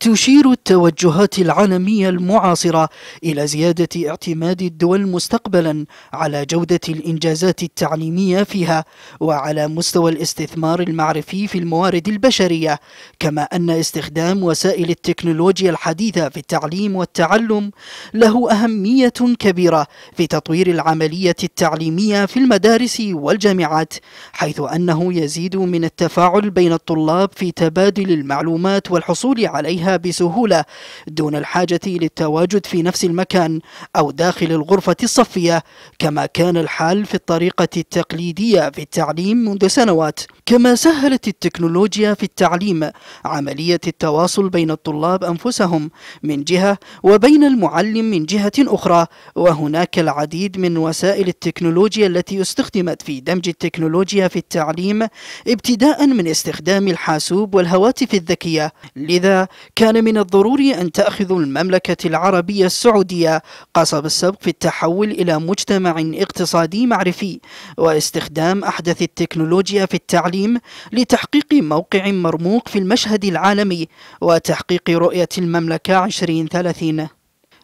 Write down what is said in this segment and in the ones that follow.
تشير التوجهات العالمية المعاصرة إلى زيادة اعتماد الدول مستقبلا على جودة الإنجازات التعليمية فيها وعلى مستوى الاستثمار المعرفي في الموارد البشرية كما أن استخدام وسائل التكنولوجيا الحديثة في التعليم والتعلم له أهمية كبيرة في تطوير العملية التعليمية في المدارس والجامعات حيث أنه يزيد من التفاعل بين الطلاب في تبادل المعلومات والحصول عليها بسهولة دون الحاجة للتواجد في نفس المكان أو داخل الغرفة الصفية كما كان الحال في الطريقة التقليدية في التعليم منذ سنوات كما سهلت التكنولوجيا في التعليم عملية التواصل بين الطلاب أنفسهم من جهة وبين المعلم من جهة أخرى وهناك العديد من وسائل التكنولوجيا التي استخدمت في دمج التكنولوجيا في التعليم ابتداء من استخدام الحاسوب والهواتف الذكية لذا كان من الضروري أن تأخذ المملكة العربية السعودية قصب السبق في التحول إلى مجتمع اقتصادي معرفي واستخدام أحدث التكنولوجيا في التعليم لتحقيق موقع مرموق في المشهد العالمي وتحقيق رؤية المملكة 2030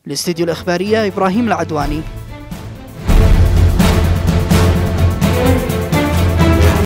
الاستديو الإخبارية إبراهيم العدواني